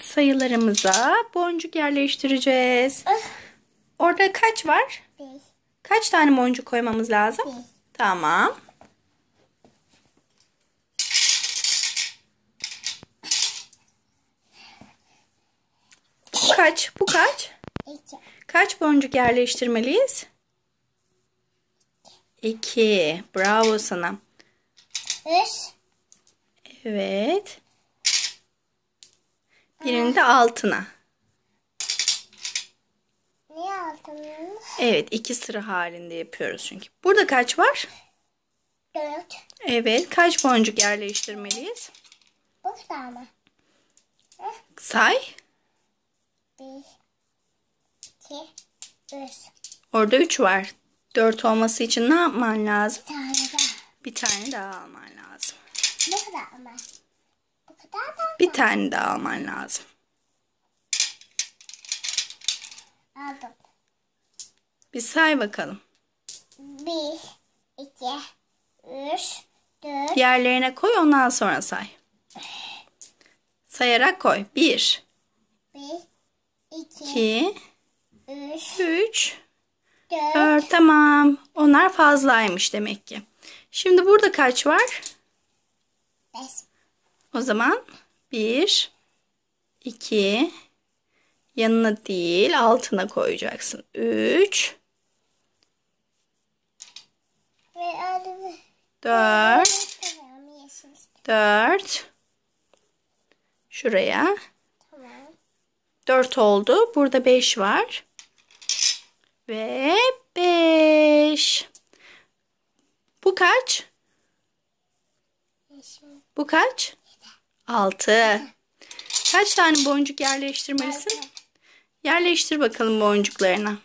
Evet sayılarımıza boncuk yerleştireceğiz. Ah. Orada kaç var? Bir. Kaç tane boncuk koymamız lazım? Bir. Tamam. Bu kaç? Bu kaç? İki. Kaç boncuk yerleştirmeliyiz? İki. Bravo sana. Üç. Evet. Birini de altına. Niye altına? Evet iki sıra halinde yapıyoruz çünkü. Burada kaç var? Dört. Evet kaç boncuk yerleştirmeliyiz? Burada mı? Eh. Say. Bir, iki, üç. Orada üç var. Dört olması için ne yapman lazım? Bir tane daha. Bir tane daha alman lazım. Ne kadar mı? Bir tane daha alman lazım. Aldım. Bir say bakalım. Bir, iki, üç, dört. Yerlerine koy ondan sonra say. Sayarak koy. Bir. Bir, iki, iki üç, üç dört. dört. Tamam. Onlar fazlaymış demek ki. Şimdi burada kaç var? Beş. O zaman 1, 2, yanına değil altına koyacaksın. 3, 4, 4, şuraya. 4 oldu. Burada 5 var. Ve 5. Bu kaç? Bu kaç? Altı. Kaç tane boncuk yerleştirmelisin? Yerleştir bakalım boncuklarına.